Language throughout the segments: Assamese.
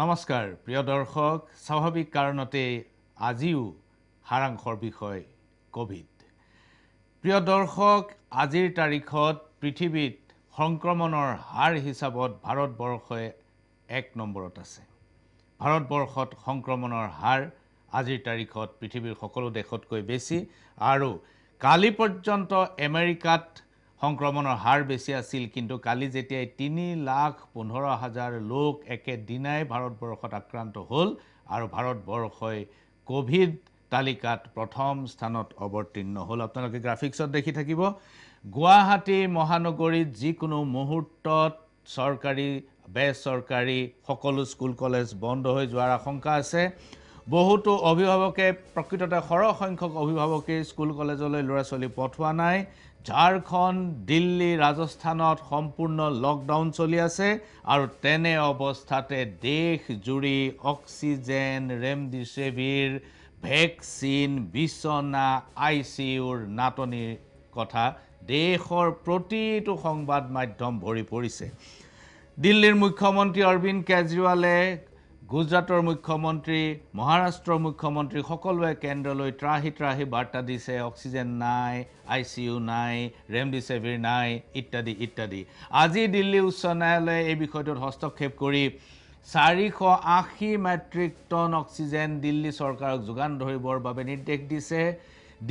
নমস্কাৰ প্ৰিয় দৰ্শক স্বাভাৱিক কাৰণতেই আজিও সাৰাংশৰ বিষয় ক'ভিড প্ৰিয় দৰ্শক আজিৰ তাৰিখত পৃথিৱীত সংক্ৰমণৰ হাৰ হিচাপত ভাৰতবৰ্ষই এক নম্বৰত আছে ভাৰতবৰ্ষত সংক্ৰমণৰ হাৰ আজিৰ তাৰিখত পৃথিৱীৰ সকলো দেশতকৈ বেছি আৰু কালি পৰ্যন্ত আমেৰিকাত সংক্ৰমণৰ হাৰ বেছি আছিল কিন্তু কালি যেতিয়াই তিনি লাখ পোন্ধৰ হাজাৰ লোক একেদিনাই ভাৰতবৰ্ষত আক্ৰান্ত হ'ল আৰু ভাৰতবৰ্ষই ক'ভিড তালিকাত প্ৰথম স্থানত অৱতীৰ্ণ হ'ল আপোনালোকে গ্ৰাফিক্সত দেখি থাকিব গুৱাহাটী মহানগৰীত যিকোনো মুহূৰ্তত চৰকাৰী বেচৰকাৰী সকলো স্কুল কলেজ বন্ধ হৈ যোৱাৰ আশংকা আছে বহুতো অভিভাৱকে প্ৰকৃততে সৰহসংখ্যক অভিভাৱকেই স্কুল কলেজলৈ ল'ৰা ছোৱালী পঠোৱা নাই ঝাড়খণ্ড দিল্লী রাজস্থানত সম্পূর্ণ লকডাউন চলি আছে আর তেনে অবস্থাতে দেশ জুড়ি অক্সিজেন রেমডিসেভির ভ্যাকসিন বিছনা আই সি ইউর নাটনির কথা দেশের প্রতিটা সংবাদ মাধ্যম ভরি পড়ছে দিল্লির মুখ্যমন্ত্রী অরবিন্দ কেজরিওয়ালে গুজৰাটৰ মুখ্যমন্ত্ৰী মহাৰাষ্ট্ৰৰ মুখ্যমন্ত্ৰী সকলোৱে কেন্দ্ৰলৈ ত্ৰাহি ত্ৰাহি বাৰ্তা দিছে অক্সিজেন নাই আই চি ইউ নাই ৰেমডিচিভিৰ নাই ইত্যাদি ইত্যাদি আজি দিল্লী উচ্চ ন্যায়ালয়ে এই বিষয়টোত হস্তক্ষেপ কৰি চাৰিশ আশী মেট্ৰিক টন অক্সিজেন দিল্লী চৰকাৰক যোগান ধৰিবৰ বাবে নিৰ্দেশ দিছে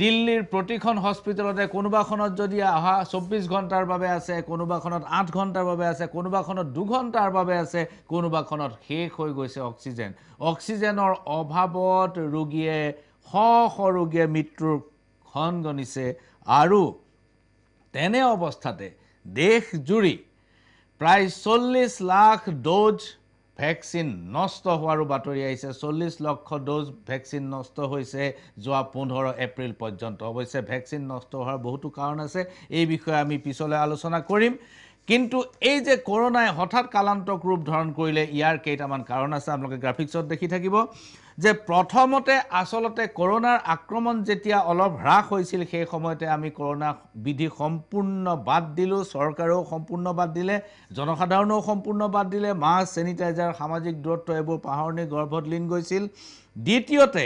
দিল্লীৰ প্ৰতিখন হস্পিটেলতে কোনোবাখনত যদি অহা চৌব্বিছ ঘণ্টাৰ বাবে আছে কোনোবাখনত আঠ ঘণ্টাৰ বাবে আছে কোনোবাখনত দুঘণ্টাৰ বাবে আছে কোনোবাখনত শেষ হৈ গৈছে অক্সিজেন অক্সিজেনৰ অভাৱত ৰোগীয়ে শ শ ৰোগীয়ে মৃত্যুৰ ক্ষণ গণিছে আৰু তেনে অৱস্থাতে দেশজুৰি প্ৰায় চল্লিছ লাখ ড'জ ভেকচিন নষ্ট হোৱাৰো বাতৰি আহিছে চল্লিছ লক্ষ ড'জ ভেকচিন নষ্ট হৈছে যোৱা পোন্ধৰ এপ্ৰিল পৰ্যন্ত অৱশ্যে ভেকচিন নষ্ট হোৱাৰ বহুতো কাৰণ আছে এই বিষয়ে আমি পিছলৈ আলোচনা কৰিম কিন্তু এই যে কৰোণাই হঠাৎ কালান্তক ৰূপ ধাৰণ কৰিলে ইয়াৰ কেইটামান কাৰণ আছে আপোনালোকে গ্ৰাফিক্সত দেখি থাকিব যে প্ৰথমতে আচলতে কৰোণাৰ আক্ৰমণ যেতিয়া অলপ হ্ৰাস হৈছিল সেই সময়তে আমি কৰোণা বিধি সম্পূৰ্ণ বাদ দিলোঁ চৰকাৰেও সম্পূৰ্ণ বাদ দিলে জনসাধাৰণেও সম্পূৰ্ণ বাদ দিলে মাস্ক চেনিটাইজাৰ সামাজিক দূৰত্ব এইবোৰ পাহৰণি গৰ্ভত লীন গৈছিল দ্বিতীয়তে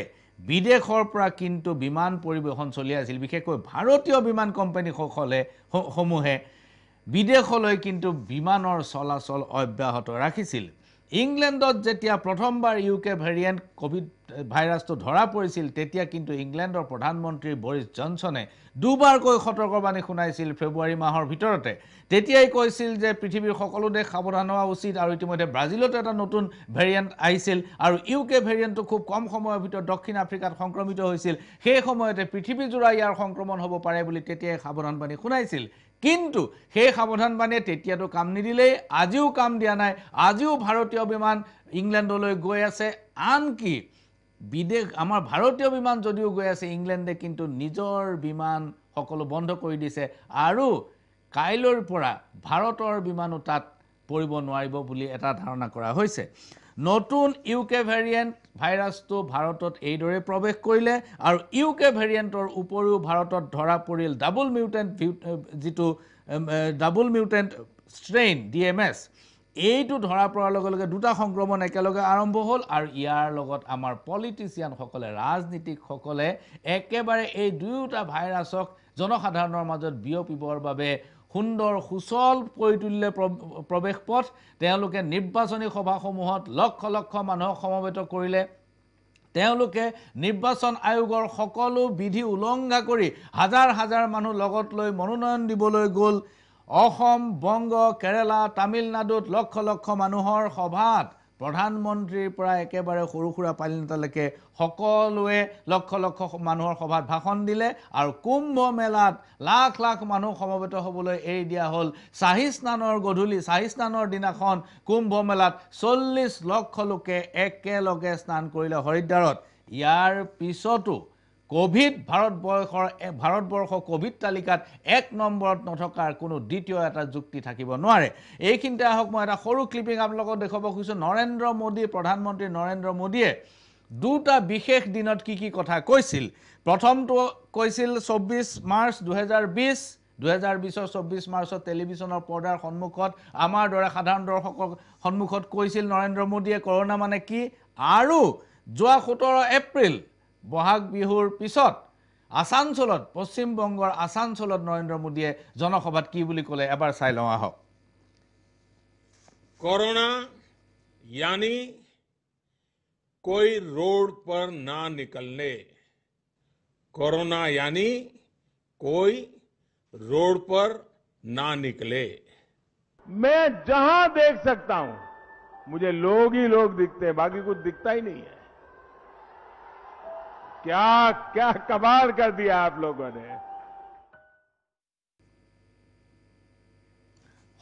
বিদেশৰ পৰা কিন্তু বিমান পৰিবহণ চলি আছিল বিশেষকৈ ভাৰতীয় বিমান কোম্পানীসকলে সমূহে বিদেশলৈ কিন্তু বিমানৰ চলাচল অব্যাহত ৰাখিছিল ইংলেণ্ডত যেতিয়া প্ৰথমবাৰ ইউ কে ভেৰিয়েণ্ট ক'ভিড ভাইৰাছটো ধৰা পৰিছিল তেতিয়া কিন্তু ইংলেণ্ডৰ প্ৰধানমন্ত্ৰী বৰিছ জনছনে দুবাৰকৈ সতৰ্কবাণী শুনাইছিল ফেব্ৰুৱাৰী মাহৰ ভিতৰতে তেতিয়াই কৈছিল যে পৃথিৱীৰ সকলো দেশ সাৱধান হোৱা উচিত আৰু ইতিমধ্যে ব্ৰাজিলতো এটা নতুন ভেৰিয়েণ্ট আহিছিল আৰু ইউ কে ভেৰিয়েণ্টটো খুব কম সময়ৰ ভিতৰত দক্ষিণ আফ্ৰিকাত সংক্ৰমিত হৈছিল সেই সময়তে পৃথিৱীজোৰা ইয়াৰ সংক্ৰমণ হ'ব পাৰে বুলি তেতিয়াই সাৱধানবাণী শুনাইছিল কিন্তু সেই সাৱধানবাণীয়ে তেতিয়াতো কাম নিদিলেই আজিও কাম দিয়া নাই আজিও ভাৰতীয় বিমান ইংলেণ্ডলৈ গৈ আছে আনকি বিদেশ আমাৰ ভাৰতীয় বিমান যদিও গৈ আছে ইংলেণ্ডে কিন্তু নিজৰ বিমান সকলো বন্ধ কৰি দিছে আৰু কাইলৈৰ পৰা ভাৰতৰ বিমানো তাত পৰিব নোৱাৰিব বুলি এটা ধাৰণা কৰা হৈছে নতুন ইউ কে ভেৰিয়েণ্ট ভাইৰাছটো ভাৰতত এইদৰে প্ৰৱেশ কৰিলে আৰু ইউ কে ভেৰিয়েণ্টৰ উপৰিও ভাৰতত ধৰা পৰিল ডাবল মিউটেণ্ট যিটো double mutant strain D M S এইটো ধৰা পৰাৰ লগে লগে দুটা সংক্ৰমণ একেলগে আৰম্ভ হ'ল আৰু ইয়াৰ লগত আমাৰ পলিটিচিয়ানসকলে ৰাজনীতিকসকলে একেবাৰে এই দুয়োটা ভাইৰাছক জনসাধাৰণৰ মাজত বিয়পিবৰ বাবে সুন্দৰ সুচল কৰি তুলিলে প্ৰৱেশ পথ তেওঁলোকে নিৰ্বাচনী সভাসমূহত লক্ষ লক্ষ মানুহক সমবেত কৰিলে তেওঁলোকে নিৰ্বাচন আয়োগৰ সকলো বিধি উলংঘা কৰি হাজাৰ হাজাৰ মানুহ লগত লৈ মনোনয়ন দিবলৈ গ'ল অসম বংগ কেৰেলা তামিলনাডুত লক্ষ লক্ষ মানুহৰ সভাত প্ৰধানমন্ত্ৰীৰ পৰা একেবাৰে সৰু সুৰা পালিনেতালৈকে সকলোৱে লক্ষ লক্ষ মানুহৰ সভাত ভাষণ দিলে আৰু কুম্ভ মেলাত লাখ লাখ মানুহ সমবেত হ'বলৈ এৰি দিয়া হ'ল চাহি স্নানৰ গধূলি চাহি স্নানৰ দিনাখন কুম্ভ মেলাত চল্লিছ লক্ষ লোকে একেলগে স্নান কৰিলে হৰিদ্বাৰত ইয়াৰ পিছতো কোভিড ভাৰতবৰ্ষৰ ভাৰতবৰ্ষ কোভিড তালিকাত এক নম্বৰত নথকাৰ কোনো দ্বিতীয় এটা যুক্তি থাকিব নোৱাৰে এইখিনিতে আহক মই এটা সৰু ক্লিপিং আপোনালোকক দেখুৱাব খুজিছোঁ নৰেন্দ্ৰ মোদী প্ৰধানমন্ত্ৰী নৰেন্দ্ৰ মোদীয়ে দুটা বিশেষ দিনত কি কি কথা কৈছিল প্ৰথমটো কৈছিল চৌব্বিছ মাৰ্চ দুহেজাৰ বিছ দুহেজাৰ বিছৰ চৌব্বিছ মাৰ্চত টেলিভিশ্যনৰ পৰ্দাৰ সন্মুখত আমাৰ দৰে সাধাৰণ দৰ্শকৰ সন্মুখত কৈছিল নৰেন্দ্ৰ মোদীয়ে কৰোণা মানে কি আৰু যোৱা সোতৰ এপ্ৰিল বহাগ বিহুৰ পিছত আছানসোলত পশ্চিমবংগৰ আছানসোলত নৰেন্দ্ৰ মোদীয়ে জনসভাত কি বুলি ক'লে এবাৰ कोरोना यानी कोई रोड पर ना निकलने कोरोना यानी कोई रोड पर ना निकले मैं जहां देख सकता हूं मुझे लोग ही लोग दिखते हैं बाकी कुछ दिखता ही नहीं है क्या क्या कमाल कर दिया आप लोगों ने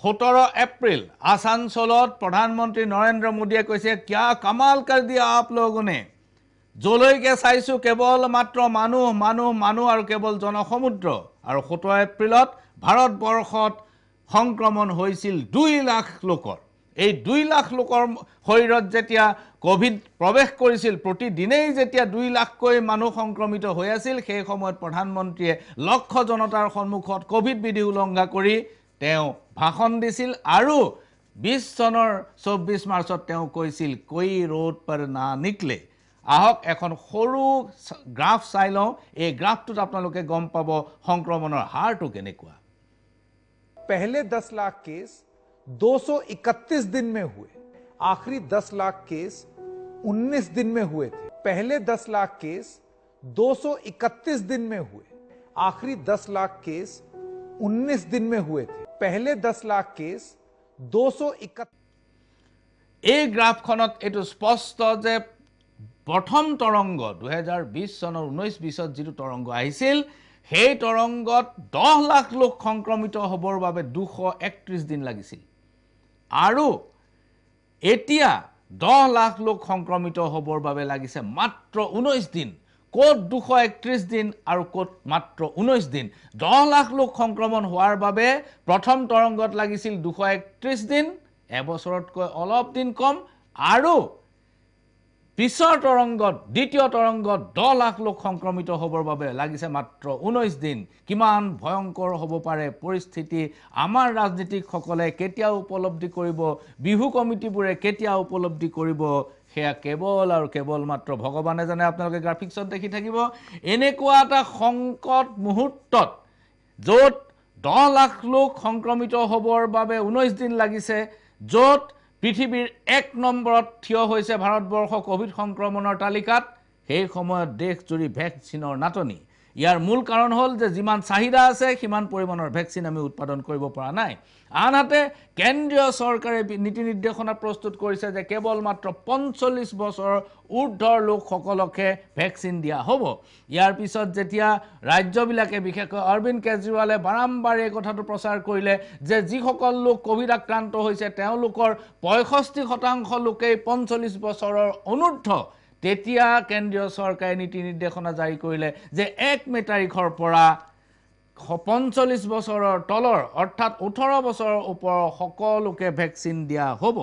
সোতৰ এপ্ৰিল আছাঞ্চলত প্ৰধানমন্ত্ৰী নৰেন্দ্ৰ মোদীয়ে কৈছে কিয় কামাল কৰি দিয়া আপ লগনে যলৈকে চাইছোঁ কেৱল মাত্ৰ মানুহ মানুহ মানুহ আৰু কেৱল জনসমুদ্ৰ আৰু সোতৰ এপ্ৰিলত ভাৰতবৰ্ষত সংক্ৰমণ হৈছিল দুই লাখ লোকৰ এই দুই লাখ লোকৰ শৰীৰত যেতিয়া কভিড প্ৰৱেশ কৰিছিল প্ৰতিদিনেই যেতিয়া দুই লাখকৈ মানুহ সংক্ৰমিত হৈ আছিল সেই সময়ত প্ৰধানমন্ত্ৰীয়ে লক্ষ জনতাৰ সন্মুখত কভিড বিধি উলংঘা কৰি তেওঁ ভাষণ দিছিল আৰু বিছ চনৰ চৌব্বিছ মাৰ্চত তেওঁ কৈছিল কৈ ৰ'দ পাৰ না নিকলে আহক এখন সৰু গ্ৰাফ চাই লওঁ এই গ্ৰাফটোত আপোনালোকে গম পাব সংক্ৰমণৰ হাৰটো কেনেকুৱা পেহলে দহ লাখ কেছ 231 दिन में हुए आखिरी 10 लाख केस 19 दिन में हुए थे पहले 10 लाख केस 231 दिन में हुए आखिरी 10 लाख केस 19 दिन में हुए थे पहले 10 लाख केस 231 এই গ্ৰাফখনত এইটো স্পষ্ট যে প্ৰথম তৰংগ দুহেজাৰ বিছ চনৰ ঊনৈছ বিছত যিটো তৰংগ আহিছিল সেই তৰংগত দহ লাখ লোক সংক্ৰমিত হ'বৰ বাবে দুশ একত্ৰিছ দিন লাগিছিল আৰু এতিয়া দহ লাখ লোক সংক্ৰমিত হ'বৰ বাবে লাগিছে মাত্ৰ ঊনৈছ দিন ক'ত দুশ একত্ৰিছ দিন আৰু ক'ত মাত্ৰ ঊনৈছ দিন দহ লাখ লোক সংক্ৰমণ হোৱাৰ বাবে প্ৰথম তৰংগত লাগিছিল দুশ একত্ৰিছ দিন এবছৰতকৈ অলপ দিন কম আৰু পিছৰ তৰংগত দ্বিতীয় তৰংগত দহ লাখ লোক সংক্ৰমিত হ'বৰ বাবে লাগিছে মাত্ৰ ঊনৈছ দিন কিমান ভয়ংকৰ হ'ব পাৰে পৰিস্থিতি আমাৰ ৰাজনীতিকসকলে কেতিয়া উপলব্ধি কৰিব বিহু কমিটিবোৰে কেতিয়া উপলব্ধি কৰিব সেয়া কেৱল আৰু কেৱল মাত্ৰ ভগৱানে জানে আপোনালোকে গ্ৰাফিক্সত দেখি থাকিব এনেকুৱা এটা সংকট মুহূৰ্তত য'ত দহ লাখ লোক সংক্ৰমিত হ'বৰ বাবে ঊনৈছ দিন লাগিছে য'ত পৃথিৱীৰ এক নম্বৰত থিয় হৈছে ভাৰতবৰ্ষ ক'ভিড সংক্ৰমণৰ তালিকাত সেই সময়ত দেশজুৰি ভেকচিনৰ নাটনি ইয়াৰ মূল কাৰণ হ'ল যে যিমান চাহিদা আছে সিমান পৰিমাণৰ ভেকচিন আমি উৎপাদন কৰিব পৰা নাই আনহাতে কেন্দ্ৰীয় চৰকাৰে নীতি নিৰ্দেশনা প্ৰস্তুত কৰিছে যে কেৱল মাত্ৰ পঞ্চল্লিছ বছৰ ঊৰ্ধৰ লোকসকলকহে ভেকচিন দিয়া হ'ব ইয়াৰ পিছত যেতিয়া ৰাজ্যবিলাকে বিশেষকৈ অৰবিন্দ কেজৰিৱালে বাৰম্বাৰ এই কথাটো প্ৰচাৰ কৰিলে যে যিসকল লোক ক'ভিড আক্ৰান্ত হৈছে তেওঁলোকৰ পঁয়ষষ্ঠি শতাংশ লোকেই পঞ্চল্লিছ বছৰৰ অনুৰ্ধ তেতিয়া কেন্দ্ৰীয় চৰকাৰে নীতি নিৰ্দেশনা জাৰি কৰিলে যে এক মে তাৰিখৰ পৰা পঞ্চল্লিছ বছৰৰ তলৰ অৰ্থাৎ ওঠৰ বছৰৰ ওপৰৰ সকলোকে ভেকচিন দিয়া হ'ব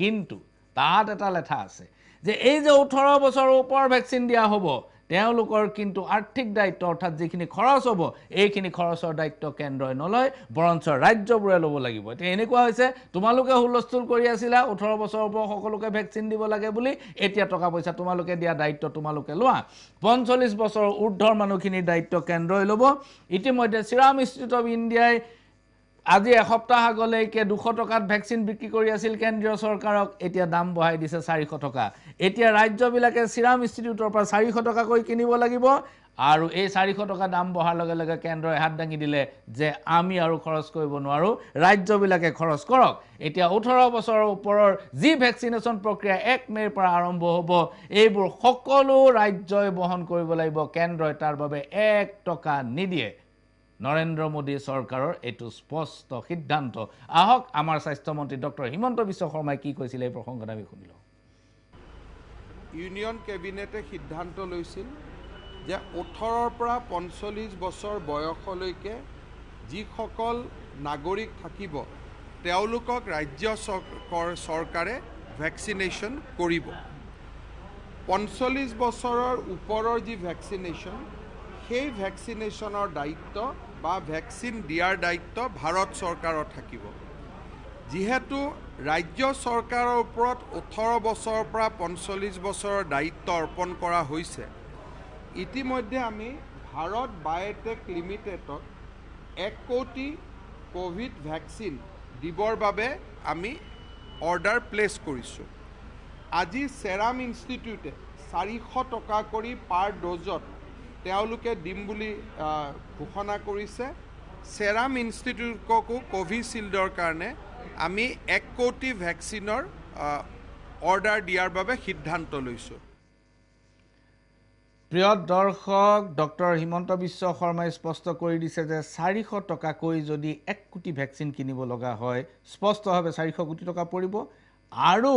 কিন্তু তাত এটা লেঠা আছে যে এই যে ওঠৰ বছৰৰ ওপৰৰ ভেকচিন দিয়া হ'ব তেওঁলোকৰ কিন্তু আৰ্থিক দায়িত্ব অৰ্থাৎ যিখিনি খৰচ হ'ব এইখিনি খৰচৰ দায়িত্ব কেন্দ্ৰই নলয় বৰঞ্চ ৰাজ্যবোৰে ল'ব লাগিব এতিয়া এনেকুৱা হৈছে তোমালোকে হুলস্থুল কৰি আছিলা ওঠৰ বছৰৰ পৰা সকলোকে ভেকচিন দিব লাগে বুলি এতিয়া টকা পইচা তোমালোকে দিয়া দায়িত্ব তোমালোকে লোৱা পঞ্চল্লিছ বছৰৰ ঊৰ্ধৰ মানুহখিনিৰ দায়িত্ব কেন্দ্ৰই ল'ব ইতিমধ্যে চিৰাম ইনষ্টিটিউট অৱ ইণ্ডিয়াই আজি এসপ্তাহ আগলৈকে দুশ টকাত ভেকচিন বিক্ৰী কৰি আছিল কেন্দ্ৰীয় চৰকাৰক এতিয়া দাম বঢ়াই দিছে চাৰিশ টকা এতিয়া ৰাজ্যবিলাকে চিৰাম ইনষ্টিটিউটৰ পৰা চাৰিশ টকাকৈ কিনিব লাগিব আৰু এই চাৰিশ টকা দাম বঢ়াৰ লগে লগে কেন্দ্ৰই হাত দাঙি দিলে যে আমি আৰু খৰচ কৰিব নোৱাৰোঁ ৰাজ্যবিলাকে খৰচ কৰক এতিয়া ওঠৰ বছৰৰ ওপৰৰ যি ভেকচিনেশ্যন প্ৰক্ৰিয়া এক মে'ৰ পৰা আৰম্ভ হ'ব এইবোৰ সকলো ৰাজ্যই বহন কৰিব লাগিব কেন্দ্ৰই তাৰ বাবে এক টকা নিদিয়ে নৰেন্দ্ৰ মোদী চৰকাৰৰ এইটো স্পষ্ট সিদ্ধান্ত আহক আমাৰ স্বাস্থ্যমন্ত্ৰী ডক্টৰ হিমন্ত বিশ্ব শৰ্মাই কি কৈছিলে এই প্ৰসংগত আমি শুনি লওঁ ইউনিয়ন কেবিনেটে সিদ্ধান্ত লৈছিল যে ওঠৰৰ পৰা পঞ্চল্লিছ বছৰ বয়সলৈকে যিসকল নাগৰিক থাকিব তেওঁলোকক ৰাজ্য চৰকাৰ চৰকাৰে ভেকচিনেশ্যন কৰিব পঞ্চল্লিছ বছৰৰ ওপৰৰ যি ভেকচিনেশ্যন সেই ভেকচিনেশ্যনৰ দায়িত্ব বা ভেকচিন দিয়াৰ দায়িত্ব ভাৰত চৰকাৰৰ থাকিব যিহেতু ৰাজ্য চৰকাৰৰ ওপৰত ওঠৰ বছৰৰ পৰা পঞ্চল্লিছ বছৰৰ দায়িত্ব অৰ্পণ কৰা হৈছে ইতিমধ্যে আমি ভাৰত বায়'টেক লিমিটেডত এক কোটি ক'ভিড ভেকচিন দিবৰ বাবে আমি অৰ্ডাৰ প্লেচ কৰিছোঁ আজি চেৰাম ইনষ্টিটিউটে চাৰিশ টকা কৰি পাৰ ড'জত তেওঁলোকে দিম বুলি ঘোষণা কৰিছে ছেৰাম ইনষ্টিটিউটকো কোভিশ্বিল্ডৰ কাৰণে আমি এক কোটি ভেকচিনৰ অৰ্ডাৰ দিয়াৰ বাবে সিদ্ধান্ত লৈছোঁ প্ৰিয় দৰ্শক ডক্টৰ হিমন্ত বিশ্ব শৰ্মাই স্পষ্ট কৰি দিছে যে চাৰিশ টকাকৈ যদি এক কোটি ভেকচিন কিনিব লগা হয় স্পষ্টভাৱে চাৰিশ কোটি টকা পৰিব আৰু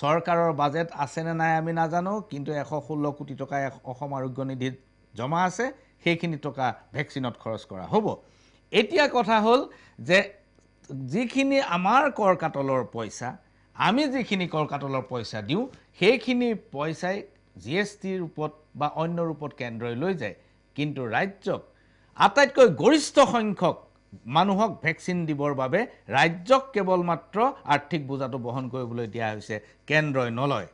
চৰকাৰৰ বাজেট আছেনে নাই আমি নাজানো কিন্তু এশ ষোল্ল কোটি টকা অসম আৰোগ্য নিধিত জমা আছে সেইখিনি টকা ভেকচিনত খৰচ কৰা হ'ব এতিয়া কথা হ'ল যে যিখিনি আমাৰ কৰ্কাতলৰ পইচা আমি যিখিনি কৰ্কাতলৰ পইচা দিওঁ সেইখিনি পইচাই জি এছ টিৰ ৰূপত বা অন্য ৰূপত কেন্দ্ৰই লৈ যায় কিন্তু ৰাজ্যক আটাইতকৈ গৰিষ্ঠ সংখ্যক মানুহক ভেকচিন দিবৰ বাবে ৰাজ্যক কেৱল মাত্ৰ আৰ্থিক বোজাটো বহন কৰিবলৈ দিয়া হৈছে কেন্দ্ৰই নলয়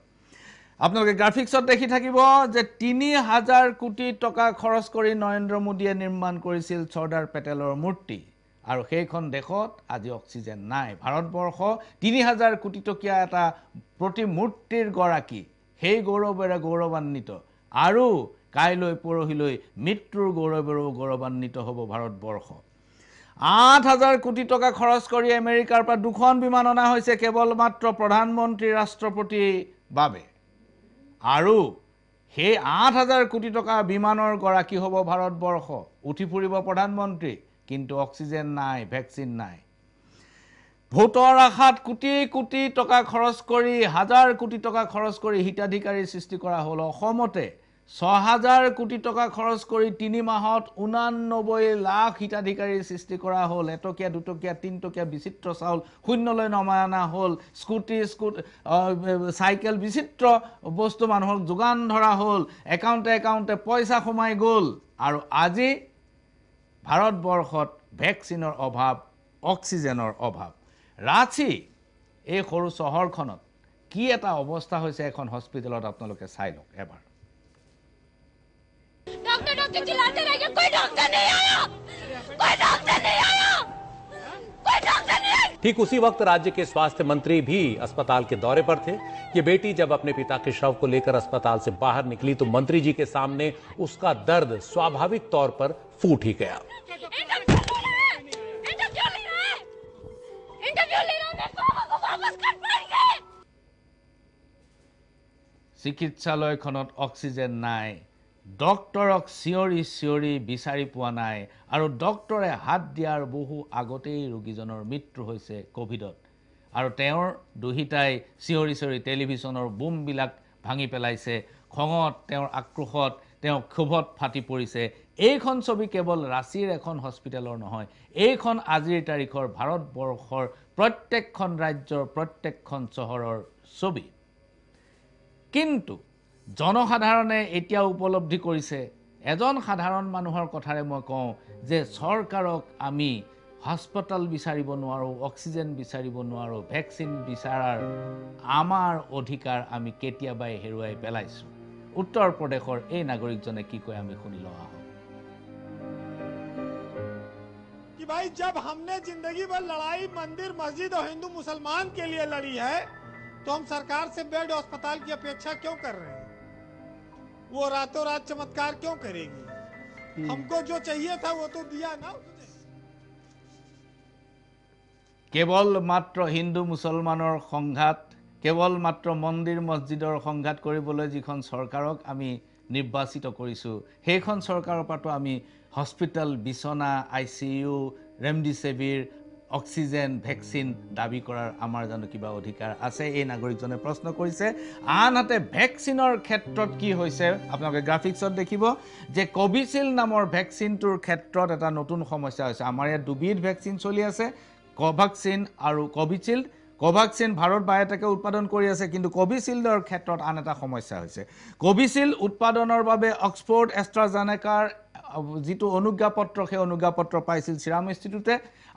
আপোনালোকে গ্ৰাফিক্সত দেখি থাকিব যে তিনি হাজাৰ কোটি টকা খৰচ কৰি নৰেন্দ্ৰ মোদীয়ে নিৰ্মাণ কৰিছিল চৰ্দাৰ পেটেলৰ মূৰ্তি আৰু সেইখন দেশত আজি অক্সিজেন নাই ভাৰতবৰ্ষ তিনি হাজাৰ কোটি টকীয়া এটা প্ৰতিমূৰ্তিৰ গৰাকী সেই গৌৰৱেৰে গৌৰৱান্বিত আৰু কাইলৈ পৰহিলৈ মৃত্যুৰ গৌৰৱেৰেও গৌৰৱান্বিত হ'ব ভাৰতবৰ্ষ আঠ হাজাৰ কোটি টকা খৰচ কৰি আমেৰিকাৰ পৰা দুখন বিমান অনা হৈছে কেৱল মাত্ৰ প্ৰধানমন্ত্ৰী ৰাষ্ট্ৰপতিৰ বাবে আৰু সেই আঠ হাজাৰ কোটি টকা বিমানৰ গৰাকী হ'ব ভাৰতবৰ্ষ উঠি ফুৰিব প্ৰধানমন্ত্ৰী কিন্তু অক্সিজেন নাই ভেকচিন নাই ভোটৰ আশাত কোটি কোটি টকা খৰচ কৰি হাজাৰ কোটি টকা খৰচ কৰি হিতাধিকাৰীৰ সৃষ্টি কৰা হ'ল অসমতে ছহাজাৰ কোটি টকা খৰচ কৰি তিনি মাহত ঊনানব্বৈ লাখ হিতাধিকাৰীৰ সৃষ্টি কৰা হ'ল এটকীয়া দুটকীয়া তিনিটকীয়া বিচিত্ৰ চাউল শূন্যলৈ নমাই অনা হ'ল স্কুটি স্কুট চাইকেল বিচিত্ৰ বস্তু মানুহক যোগান ধৰা হ'ল একাউণ্টে একাউণ্টে পইচা সোমাই গ'ল আৰু আজি ভাৰতবৰ্ষত ভেকচিনৰ অভাৱ অক্সিজেনৰ অভাৱ ৰাঁচি এই সৰু চহৰখনত কি এটা অৱস্থা হৈছে এখন হস্পিটেলত আপোনালোকে চাই লওক এবাৰ के चिल्लाते रह कोई डॉक्टर नहीं आया कोई डॉक्टर नहीं आया ठीक उसी वक्त राज्य के स्वास्थ्य मंत्री भी अस्पताल के दौरे पर थे ये बेटी जब अपने पिता के शव को लेकर अस्पताल से बाहर निकली तो मंत्री जी के सामने उसका दर्द स्वाभाविक तौर पर फूट ही गया चिकित्सालय ऑक्सीजन নাই ডক্তৰক চিঞৰি চিঞৰি বিচাৰি পোৱা নাই আৰু ডক্তৰে হাত দিয়াৰ বহু আগতেই ৰোগীজনৰ মৃত্যু হৈছে ক'ভিডত আৰু তেওঁৰ দুহিতাই চিঞৰি চিঞৰি টেলিভিশ্যনৰ বোমবিলাক ভাঙি পেলাইছে খঙত তেওঁৰ আক্ৰোশত তেওঁ ক্ষোভত ফাটি পৰিছে এইখন ছবি কেৱল ৰাঁচীৰ এখন হস্পিটেলৰ নহয় এইখন আজিৰ তাৰিখৰ ভাৰতবৰ্ষৰ প্ৰত্যেকখন ৰাজ্যৰ প্ৰত্যেকখন চহৰৰ ছবি কিন্তু জনসাধাৰণে এতিয়া উপলব্ধি কৰিছে এজন সাধাৰণ মানুহৰ কথাৰে মই কওঁ যে চৰকাৰক আমি হস্পিটেল বিচাৰিব নোৱাৰোঁ অক্সিজেন বিচাৰিব নোৱাৰোঁ ভেকচিন বিচাৰাৰ আমাৰ অধিকাৰ আমি কেতিয়াবাই হেৰুৱাই পেলাইছোঁ উত্তৰ প্ৰদেশৰ এই নাগৰিকজনে কি কয় আমি শুনি লওঁ আহোঁ कि भाई जब हमने जिंदगी भर लड़ाई मंदिर मस्जिद और हिंदू मुसलमान के वो रातों रात चमत्कार क्यों करेगी हमको जो चाहिए था वो तो दिया ना কেৱল মাত্ৰ হিন্দু মুছলমানৰ সংঘাত কেৱল মাত্ৰ মন্দিৰ মছজিদৰ সংঘাত কৰিবলৈ যিখন চৰকাৰক আমি নিৰ্বাচিত কৰিছোঁ সেইখন চৰকাৰৰ পৰাতো আমি হস্পিটেল বিচনা I C U remdesivir oxygen vaccine দাবী কৰাৰ আমাৰ জানো কিবা অধিকাৰ আছে এই নাগৰিকজনে প্ৰশ্ন কৰিছে আনহাতে ভেকচিনৰ ক্ষেত্ৰত কি হৈছে আপোনালোকে গ্ৰাফিক্সত দেখিব যে কভিচিল্ড নামৰ ভেকচিনটোৰ ক্ষেত্ৰত এটা নতুন সমস্যা হৈছে আমাৰ ইয়াত দুবিধ ভেকচিন চলি আছে কভেক্সিন আৰু কভিচিল্ড কভেক্সিন ভাৰত বায়'টেকে উৎপাদন কৰি আছে কিন্তু কভিচিল্ডৰ ক্ষেত্ৰত আন এটা সমস্যা হৈছে কভিচিল্ড উৎপাদনৰ বাবে অক্সফৰ্ড এষ্ট্ৰাজানেকাৰ যিটো অনুজ্ঞাপত্ৰ সেই অনুজ্ঞাপত্ৰ পাইছিল চিৰাম ইনষ্টিটিউটে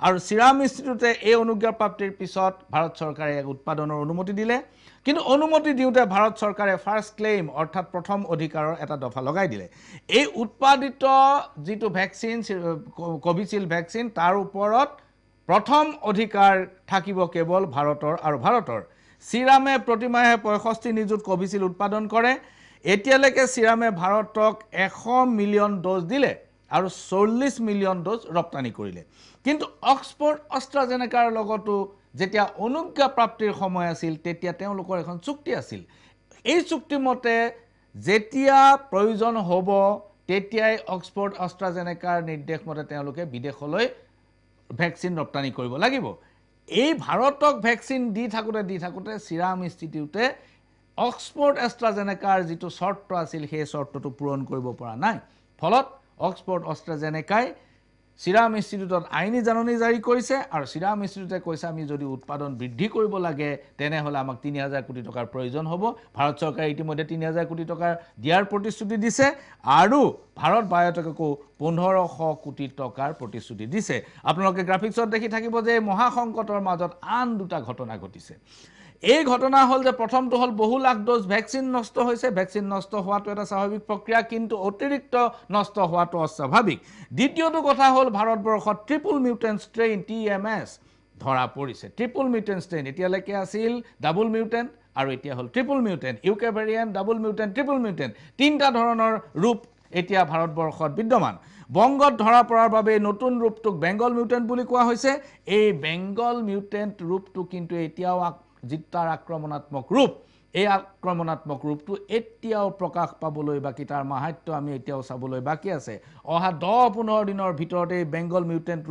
আৰু চিৰাম ইনষ্টিটিউটে এই অনুজ্ঞাপ্ৰাপ্তিৰ পিছত ভাৰত চৰকাৰে এক উৎপাদনৰ অনুমতি দিলে কিন্তু অনুমতি দিওঁতে ভাৰত চৰকাৰে ফাৰ্ষ্ট ক্লেইম অৰ্থাৎ প্ৰথম অধিকাৰৰ এটা দফা লগাই দিলে এই উৎপাদিত যিটো ভেকচিন কভিচিল্ড ভেকচিন তাৰ ওপৰত প্ৰথম অধিকাৰ থাকিব কেৱল ভাৰতৰ আৰু ভাৰতৰ চিৰামে প্ৰতিমাহে পঁয়ষষ্ঠি নিযুত কভিচিল্ড উৎপাদন কৰে এতিয়ালৈকে চিৰামে ভাৰতক এশ মিলিয়ন ড'জ দিলে আৰু চল্লিছ মিলিয়ন ড'জ ৰপ্তানি কৰিলে কিন্তু অক্সফৰ্ড অষ্ট্ৰাজেনেকাৰ লগতো যেতিয়া অনুজ্ঞাপ্ৰাপ্তিৰ সময় আছিল তেতিয়া তেওঁলোকৰ এখন চুক্তি আছিল এই চুক্তিমতে যেতিয়া প্ৰয়োজন হ'ব তেতিয়াই অক্সফৰ্ড অষ্ট্ৰাজেনেকাৰ নিৰ্দেশ মতে তেওঁলোকে বিদেশলৈ ভেকচিন ৰপ্তানি কৰিব লাগিব এই ভাৰতক ভেকচিন দি থাকোঁতে দি থাকোঁতে চিৰাম ইনষ্টিটিউটে অক্সফৰ্ড এষ্ট্ৰাজেনেকাৰ যিটো চৰ্ত আছিল সেই চৰ্তটো পূৰণ কৰিব পৰা নাই ফলত অক্সফৰ্ড অষ্ট্ৰাজেনেকাই চিৰাম ইনষ্টিটিউটত আইনী জাননী জাৰি কৰিছে আৰু চিৰাম ইনষ্টিটিউটে কৈছে আমি যদি উৎপাদন বৃদ্ধি কৰিব লাগে তেনেহ'লে আমাক তিনি হাজাৰ কোটি টকাৰ প্ৰয়োজন হ'ব ভাৰত চৰকাৰে ইতিমধ্যে তিনি হাজাৰ কোটি টকাৰ দিয়াৰ প্ৰতিশ্ৰুতি দিছে আৰু ভাৰত বায়টেকো পোন্ধৰশ কোটি টকাৰ প্ৰতিশ্ৰুতি দিছে আপোনালোকে গ্ৰাফিক্সত দেখি থাকিব যে এই মহাসংকটৰ মাজত আন দুটা ঘটনা ঘটিছে এই ঘটনা হ'ল যে প্ৰথমটো হ'ল বহু লাখ ড'জ ভেকচিন নষ্ট হৈছে ভেকচিন নষ্ট হোৱাটো এটা স্বাভাৱিক প্ৰক্ৰিয়া কিন্তু অতিৰিক্ত নষ্ট হোৱাটো অস্বাভাৱিক দ্বিতীয়টো কথা হ'ল ভাৰতবৰ্ষত triple mutant strain T M S ধৰা পৰিছে ট্ৰিপুল মিউটেন ষ্ট্ৰেইন এতিয়ালৈকে আছিল ডাবুল মিউটেন আৰু এতিয়া হ'ল triple mutant U K variant double mutant triple mutant তিনিটা ধৰণৰ ৰূপ এতিয়া ভাৰতবৰ্ষত বিদ্যমান বংগত ধৰা পৰাৰ বাবে নতুন ৰূপটোক বেংগল মিউটেণ্ট বুলি কোৱা হৈছে এই বেংগল মিউটেণ্ট ৰূপটো কিন্তু এতিয়াও যিটো তাৰ আক্ৰমণাত্মক ৰূপ এই আক্ৰমণাত্মক ৰূপটো এতিয়াও প্ৰকাশ পাবলৈ বাকী তাৰ মাহাত্য আমি এতিয়াও চাবলৈ বাকী আছে অহা দহ পোন্ধৰ দিনৰ ভিতৰতে এই বেংগল মিউটেণ্ট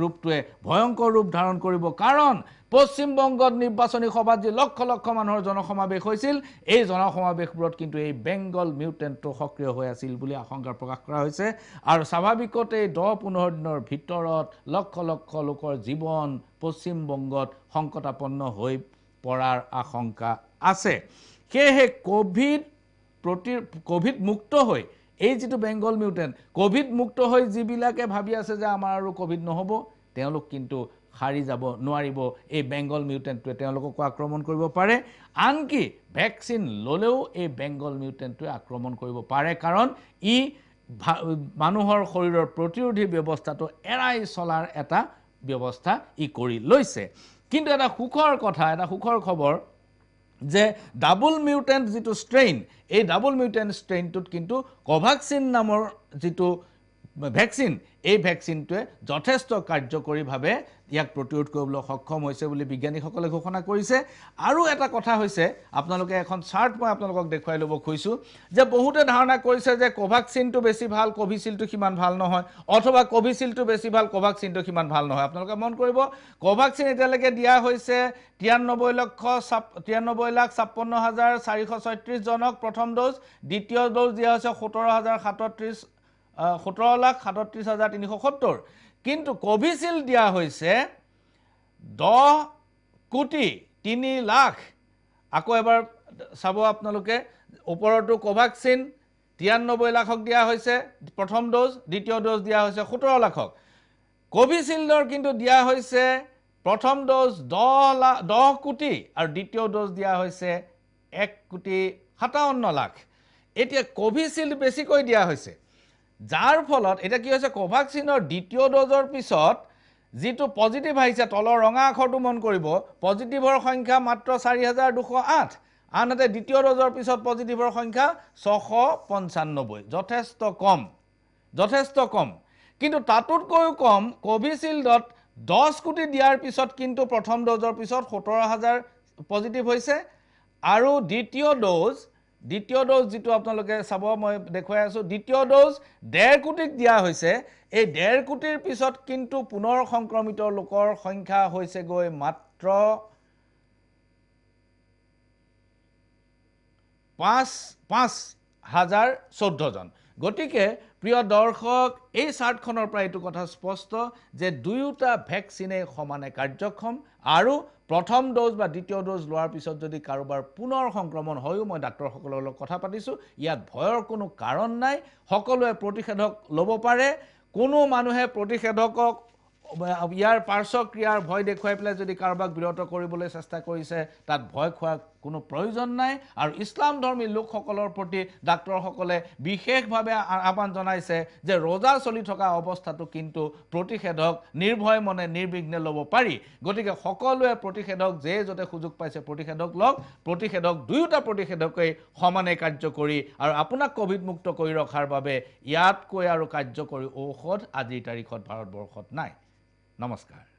ৰূপটোৱে ভয়ংকৰ ৰূপ ধাৰণ কৰিব কাৰণ পশ্চিমবংগত নিৰ্বাচনী সভাত যি লক্ষ লক্ষ মানুহৰ জনসমাৱেশ হৈছিল এই জনসমাৱেশবোৰত কিন্তু এই বেংগল মিউটেণ্টটো সক্ৰিয় হৈ আছিল বুলি আশংকা প্ৰকাশ কৰা হৈছে আৰু স্বাভাৱিকতে দহ পোন্ধৰ দিনৰ ভিতৰত লক্ষ লক্ষ লোকৰ জীৱন পশ্চিমবংগত সংকটাপন্ন হৈ পৰাৰ আশংকা আছে সেয়েহে ক'ভিড প্ৰতি ক'ভিড মুক্ত হৈ এই যিটো বেংগল মিউটেণ্ট ক'ভিড মুক্ত হৈ যিবিলাকে ভাবি আছে যে আমাৰ আৰু ক'ভিড নহ'ব তেওঁলোক কিন্তু সাৰি যাব নোৱাৰিব এই বেংগল মিউটেণ্টটোৱে তেওঁলোককো আক্ৰমণ কৰিব পাৰে আনকি ভেকচিন ল'লেও এই বেংগল মিউটেণ্টটোৱে আক্ৰমণ কৰিব পাৰে কাৰণ ই মানুহৰ শৰীৰৰ প্ৰতিৰোধী ব্যৱস্থাটো এৰাই চলাৰ এটা ব্যৱস্থা ই কৰি লৈছে কিন্তু এটা সুখৰ কথা এটা সুখৰ খবৰ যে ডাবল মিউটেণ্ট যিটো ষ্ট্ৰেইন এই ডাবল মিউটেণ্ট ষ্ট্ৰেইনটোত কিন্তু কভাক্সিন নামৰ যিটো ভেকচিন এই ভেকচিনটোৱে যথেষ্ট কাৰ্যকৰীভাৱে ইয়াক প্ৰতিৰোধ কৰিবলৈ সক্ষম হৈছে বুলি বিজ্ঞানীসকলে ঘোষণা কৰিছে আৰু এটা কথা হৈছে আপোনালোকে এখন চাৰ্ট মই আপোনালোকক দেখুৱাই ল'ব খুজিছোঁ যে বহুতে ধাৰণা কৰিছে যে কোভেক্সিনটো বেছি ভাল কোভিচিল্ডটো সিমান ভাল নহয় অথবা কোভিচিল্ডটো বেছি ভাল কোভেক্সিনটো সিমান ভাল নহয় আপোনালোকে মন কৰিব কোভেক্সিন এতিয়ালৈকে দিয়া হৈছে তিৰান্নব্বৈ লক্ষ চাপ তিৰান্নব্বৈ লাখ ছাপন্ন হাজাৰ চাৰিশ ছয়ত্ৰিছজনক প্ৰথম ড'জ দ্বিতীয় ড'জ দিয়া হৈছে সোতৰ হাজাৰ সাতত্ৰিছ সোতৰ লাখ সাতত্ৰিছ হাজাৰ তিনিশ সত্তৰ কিন্তু কোভিচিল্ড দিয়া হৈছে দহ কোটি তিনি লাখ আকৌ এবাৰ চাব আপোনালোকে ওপৰতো কোভাক্সিন তিৰান্নব্বৈ লাখক দিয়া হৈছে প্ৰথম ড'জ দ্বিতীয় ড'জ দিয়া হৈছে সোতৰ লাখক কোভিচিল্ডৰ কিন্তু দিয়া হৈছে প্ৰথম ড'জ দহ লাখ দহ কোটি আৰু দ্বিতীয় ড'জ দিয়া হৈছে এক কোটি সাতাৱন্ন লাখ এতিয়া কোভিচিল্ড বেছিকৈ দিয়া হৈছে যাৰ ফলত এতিয়া কি হৈছে কোভাক্সিনৰ দ্বিতীয় ড'জৰ পিছত যিটো পজিটিভ আহিছে তলৰ ৰঙা আখৰটো মন কৰিব পজিটিভৰ সংখ্যা মাত্ৰ চাৰি হাজাৰ দুশ আঠ আনহাতে দ্বিতীয় ড'জৰ পিছত পজিটিভৰ সংখ্যা ছশ পঞ্চান্নব্বৈ যথেষ্ট কম যথেষ্ট কম কিন্তু তাতোতকৈও কম কোভিচিল্ডত দহ কোটি দিয়াৰ পিছত কিন্তু প্ৰথম ড'জৰ পিছত সোতৰ হাজাৰ পজিটিভ হৈছে আৰু দ্বিতীয় ড'জ দ্বিতীয় ড'জ যিটো আপোনালোকে চাব মই দেখুৱাই আছোঁ দ্বিতীয় ড'জ ডেৰ কোটিক দিয়া হৈছে এই ডেৰ কোটিৰ পিছত কিন্তু পুনৰ সংক্ৰমিত লোকৰ সংখ্যা হৈছেগৈ মাত্ৰ পাঁচ পাঁচ হাজাৰ চৈধ্যজন গতিকে প্ৰিয় দৰ্শক এই চাৰ্টখনৰ পৰা এইটো কথা স্পষ্ট যে দুয়োটা ভেকচিনেই সমানে কাৰ্যক্ষম আৰু প্ৰথম ড'জ বা দ্বিতীয় ড'জ লোৱাৰ পিছত যদি কাৰোবাৰ পুনৰ সংক্ৰমণ হয়ো মই ডাক্তৰসকলৰ লগত কথা পাতিছোঁ ইয়াত ভয়ৰ কোনো কাৰণ নাই সকলোৱে প্ৰতিষেধক ল'ব পাৰে কোনো মানুহে প্ৰতিষেধকক ইয়াৰ পাৰ্শ্বক্ৰিয়াৰ ভয় দেখুৱাই পেলাই যদি কাৰোবাক বিৰত কৰিবলৈ চেষ্টা কৰিছে তাত ভয় খোৱা কোনো প্ৰয়োজন নাই আৰু ইছলামধৰ্মী লোকসকলৰ প্ৰতি ডাক্তৰসকলে বিশেষভাৱে আহ্বান জনাইছে যে ৰজা চলি থকা অৱস্থাটো কিন্তু প্ৰতিষেধক নিৰ্ভয় মনে নিৰ্বিঘ্নে ল'ব পাৰি গতিকে সকলোৱে প্ৰতিষেধক যে য'তে সুযোগ পাইছে প্ৰতিষেধক লওক প্ৰতিষেধক দুয়োটা প্ৰতিষেধকেই সমানে কাৰ্যকৰী আৰু আপোনাক ক'ভিডমুক্ত কৰি ৰখাৰ বাবে ইয়াতকৈ আৰু কাৰ্যকৰী ঔষধ আজিৰ তাৰিখত ভাৰতবৰ্ষত নাই নমস্কার